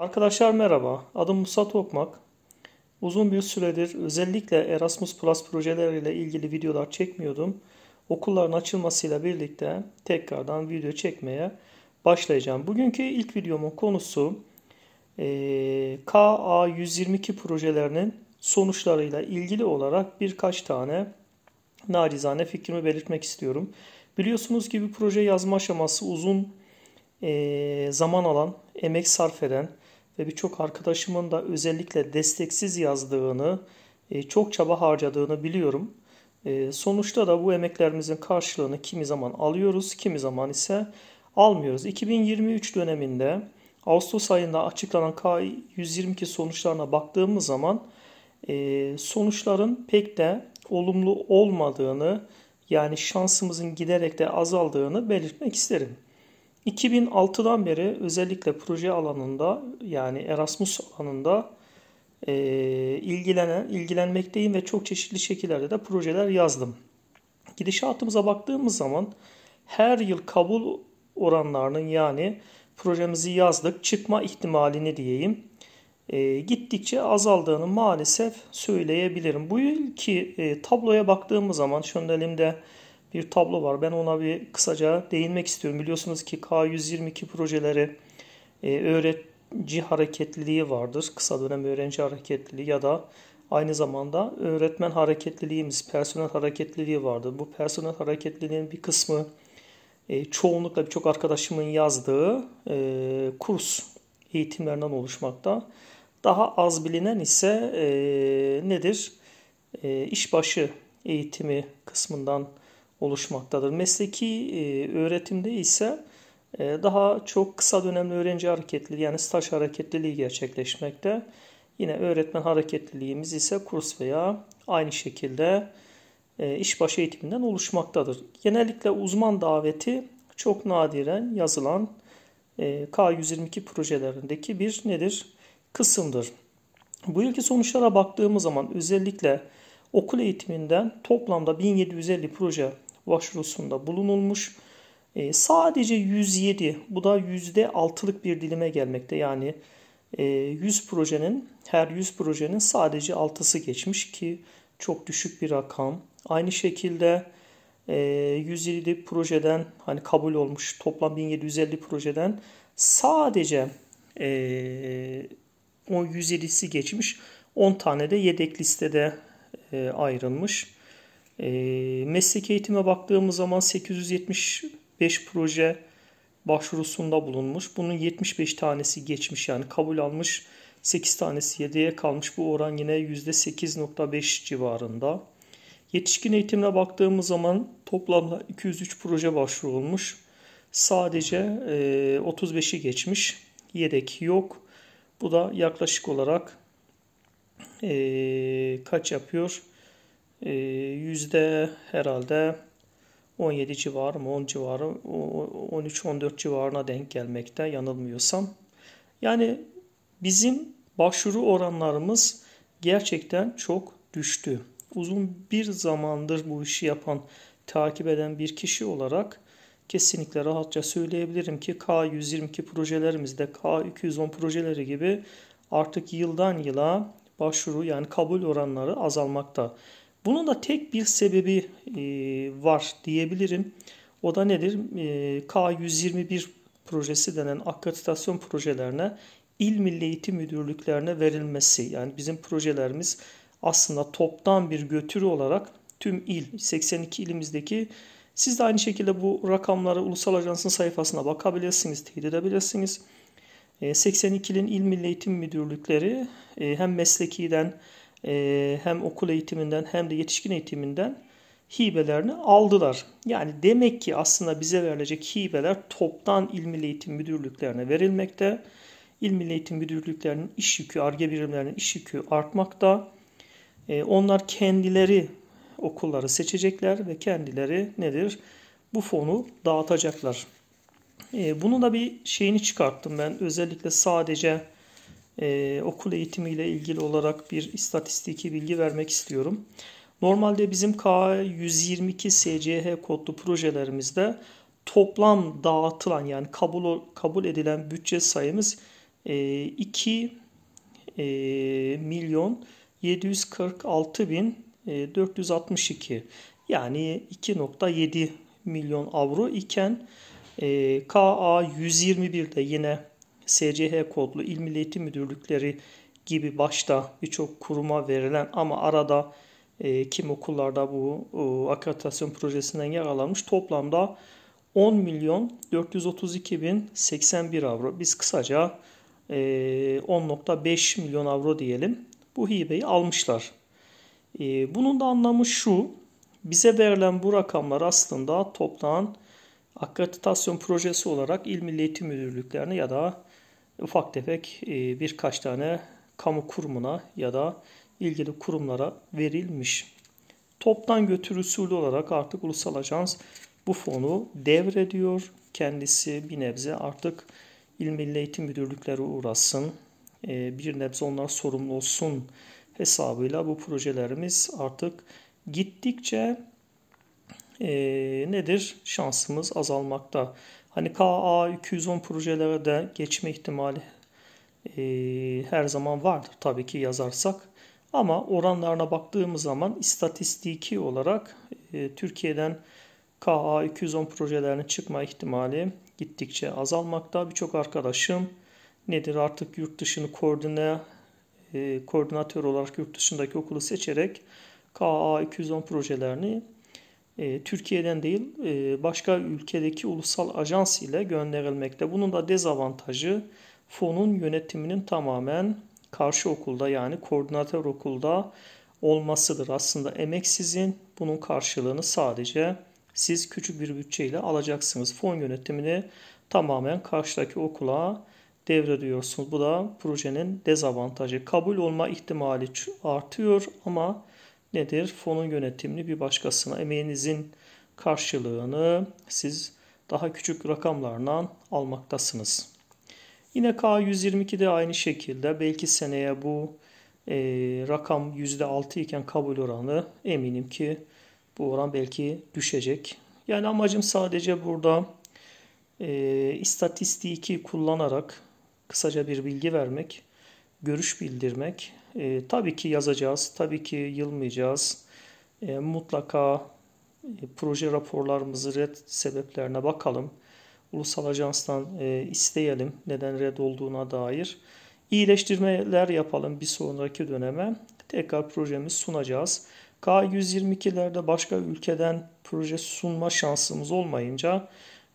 Arkadaşlar merhaba, adım Musa Tokmak. Uzun bir süredir özellikle Erasmus Plus projeleriyle ilgili videolar çekmiyordum. Okulların açılmasıyla birlikte tekrardan video çekmeye başlayacağım. Bugünkü ilk videomun konusu e, KA122 projelerinin sonuçlarıyla ilgili olarak birkaç tane nacizane fikrimi belirtmek istiyorum. Biliyorsunuz gibi proje yazma aşaması uzun e, zaman alan, emek sarf eden, ve birçok arkadaşımın da özellikle desteksiz yazdığını, e, çok çaba harcadığını biliyorum. E, sonuçta da bu emeklerimizin karşılığını kimi zaman alıyoruz, kimi zaman ise almıyoruz. 2023 döneminde Ağustos ayında açıklanan K122 sonuçlarına baktığımız zaman e, sonuçların pek de olumlu olmadığını yani şansımızın giderek de azaldığını belirtmek isterim. 2006'dan beri özellikle proje alanında yani Erasmus alanında e, ilgilenen, ilgilenmekteyim ve çok çeşitli şekillerde de projeler yazdım. Gidişatımıza baktığımız zaman her yıl kabul oranlarının yani projemizi yazdık çıkma ihtimalini diyeyim e, gittikçe azaldığını maalesef söyleyebilirim. Bu yılki e, tabloya baktığımız zaman şu elimde bir tablo var. Ben ona bir kısaca değinmek istiyorum. Biliyorsunuz ki K122 projeleri e, öğrenci hareketliliği vardır. Kısa dönem öğrenci hareketliliği ya da aynı zamanda öğretmen hareketliliğimiz, personel hareketliliği vardır. Bu personel hareketliliğinin bir kısmı e, çoğunlukla birçok arkadaşımın yazdığı e, kurs eğitimlerinden oluşmakta. Daha az bilinen ise e, nedir? E, işbaşı eğitimi kısmından oluşmaktadır. Mesleki e, öğretimde ise e, daha çok kısa dönemli öğrenci hareketliliği yani staj hareketliliği gerçekleşmekte. Yine öğretmen hareketliliğimiz ise kurs veya aynı şekilde e, işbaşı eğitiminden oluşmaktadır. Genellikle uzman daveti çok nadiren yazılan e, K122 projelerindeki bir nedir? Kısımdır. Bu yılki sonuçlara baktığımız zaman özellikle okul eğitiminden toplamda 1750 proje başvurusunda bulunulmuş. E, sadece 107 bu da %6'lık bir dilime gelmekte. Yani e, 100 projenin her 100 projenin sadece 6'sı geçmiş ki çok düşük bir rakam. Aynı şekilde e, 107 projeden hani kabul olmuş toplam 1750 projeden sadece e, o 107'si geçmiş. 10 tane de yedek listede e, ayrılmış. E, meslek eğitime baktığımız zaman 875 proje başvurusunda bulunmuş. Bunun 75 tanesi geçmiş yani kabul almış. 8 tanesi 7'ye kalmış. Bu oran yine %8.5 civarında. Yetişkin eğitimine baktığımız zaman toplamda 203 proje başvurulmuş. Sadece e, 35'i geçmiş. Yedek yok. Bu da yaklaşık olarak e, kaç yapıyor? Ee, yüzde herhalde 17 civarı mı 10 civarı 13-14 civarına denk gelmekte yanılmıyorsam. Yani bizim başvuru oranlarımız gerçekten çok düştü. Uzun bir zamandır bu işi yapan, takip eden bir kişi olarak kesinlikle rahatça söyleyebilirim ki K122 projelerimizde K210 projeleri gibi artık yıldan yıla başvuru yani kabul oranları azalmakta. Bunun da tek bir sebebi e, var diyebilirim. O da nedir? E, K121 projesi denen akreditasyon projelerine il milli eğitim müdürlüklerine verilmesi. Yani bizim projelerimiz aslında toptan bir götürü olarak tüm il 82 ilimizdeki siz de aynı şekilde bu rakamları ulusal ajansın sayfasına bakabilirsiniz, teyit edebilirsiniz. 82'nin e, il milli eğitim müdürlükleri hem meslekiden e, hem okul eğitiminden hem de yetişkin eğitiminden hibelerini aldılar. Yani demek ki aslında bize verilecek hibeler toptan İl Milli Eğitim Müdürlüklerine verilmekte. İl Milli Eğitim Müdürlüklerinin iş yükü, ARGE birimlerinin iş yükü artmakta. E, onlar kendileri okulları seçecekler ve kendileri nedir? Bu fonu dağıtacaklar. E, bunu da bir şeyini çıkarttım ben. Özellikle sadece e, okul eğitimiyle ilgili olarak bir istatistiki bilgi vermek istiyorum. Normalde bizim K122 SCH kodlu projelerimizde toplam dağıtılan yani kabul kabul edilen bütçe sayımız e, 2 e, milyon 746 bin e, 462 yani 2.7 milyon avro iken e, KA 121'de yine SCH kodlu İl Milli Eğitim Müdürlükleri gibi başta birçok kuruma verilen ama arada e, kim okullarda bu e, akreditasyon projesinden yer yararlanmış toplamda 10 milyon 432 bin 81 avro. Biz kısaca e, 10.5 milyon avro diyelim. Bu hibeyi almışlar. E, bunun da anlamı şu. Bize verilen bu rakamlar aslında toplam akreditasyon projesi olarak İl Milli Eğitim Müdürlüklerine ya da ufak tefek e, birkaç tane kamu kurumuna ya da ilgili kurumlara verilmiş. Toptan götür usulü olarak artık ulusal ajans bu fonu devrediyor. Kendisi bir nebze artık İl Milli Eğitim Müdürlükleri uğrasın, e, bir nebze onlar sorumlu olsun hesabıyla bu projelerimiz artık gittikçe e, nedir şansımız azalmakta. Hani KA210 projelere de geçme ihtimali e, her zaman vardır tabii ki yazarsak. Ama oranlarına baktığımız zaman istatistiki olarak e, Türkiye'den KA210 projelerinin çıkma ihtimali gittikçe azalmakta. Birçok arkadaşım nedir artık yurt dışını koordine e, koordinatör olarak yurt dışındaki okulu seçerek KA210 projelerini e, Türkiye'den değil e, başka ülkedeki ulusal ajans ile gönderilmekte. Bunun da dezavantajı fonun yönetiminin tamamen karşı okulda yani koordinatör okulda olmasıdır. Aslında emek sizin bunun karşılığını sadece siz küçük bir bütçeyle alacaksınız. Fon yönetimini tamamen karşıdaki okula devrediyorsunuz. Bu da projenin dezavantajı. Kabul olma ihtimali artıyor ama nedir? Fonun yönetimli bir başkasına emeğinizin karşılığını siz daha küçük rakamlarla almaktasınız. Yine K122'de aynı şekilde belki seneye bu e, rakam %6 iken kabul oranı eminim ki bu oran belki düşecek. Yani amacım sadece burada e, istatistiki kullanarak kısaca bir bilgi vermek, görüş bildirmek e, tabii ki yazacağız, tabii ki yılmayacağız. E, mutlaka e, proje raporlarımızı red sebeplerine bakalım. Ulusal Ajans'tan e, isteyelim neden red olduğuna dair. İyileştirmeler yapalım bir sonraki döneme. Tekrar projemizi sunacağız. K122'lerde başka ülkeden proje sunma şansımız olmayınca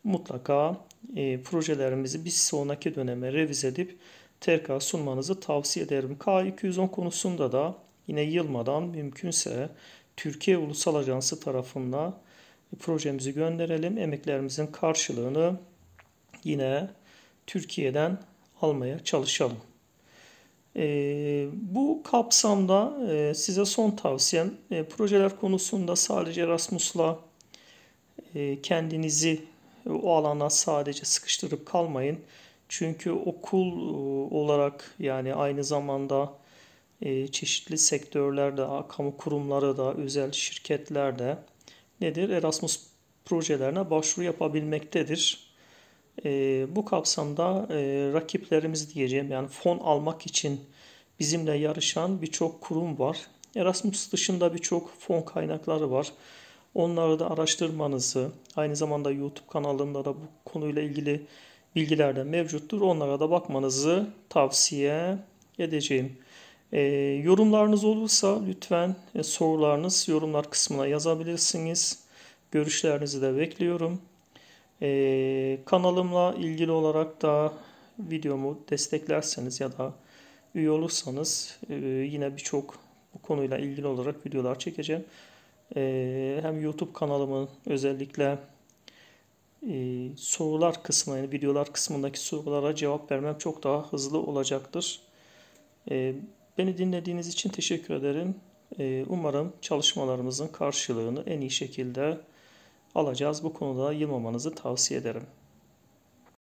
mutlaka e, projelerimizi bir sonraki döneme revize edip TRK sunmanızı tavsiye ederim. K210 konusunda da yine yılmadan mümkünse Türkiye Ulusal Ajansı tarafından projemizi gönderelim. Emeklerimizin karşılığını yine Türkiye'den almaya çalışalım. E, bu kapsamda e, size son tavsiyem e, projeler konusunda sadece Erasmus'la e, kendinizi o alana sadece sıkıştırıp kalmayın. Çünkü okul e, olarak yani aynı zamanda e, çeşitli sektörlerde, kamu kurumları da, özel şirketlerde nedir? Erasmus projelerine başvuru yapabilmektedir. E, bu kapsamda rakiplerimiz diyeceğim yani fon almak için bizimle yarışan birçok kurum var. Erasmus dışında birçok fon kaynakları var. Onları da araştırmanızı, aynı zamanda YouTube kanalımda da bu konuyla ilgili bilgilerde mevcuttur. Onlara da bakmanızı tavsiye edeceğim. E, yorumlarınız olursa lütfen e, sorularınız yorumlar kısmına yazabilirsiniz. Görüşlerinizi de bekliyorum. E, kanalımla ilgili olarak da videomu desteklerseniz ya da üye olursanız e, yine birçok bu konuyla ilgili olarak videolar çekeceğim. E, hem YouTube kanalımın özellikle e, sorular kısmına yani videolar kısmındaki sorulara cevap vermem çok daha hızlı olacaktır. E, beni dinlediğiniz için teşekkür ederim. E, umarım çalışmalarımızın karşılığını en iyi şekilde alacağız. Bu konuda yılmamanızı tavsiye ederim.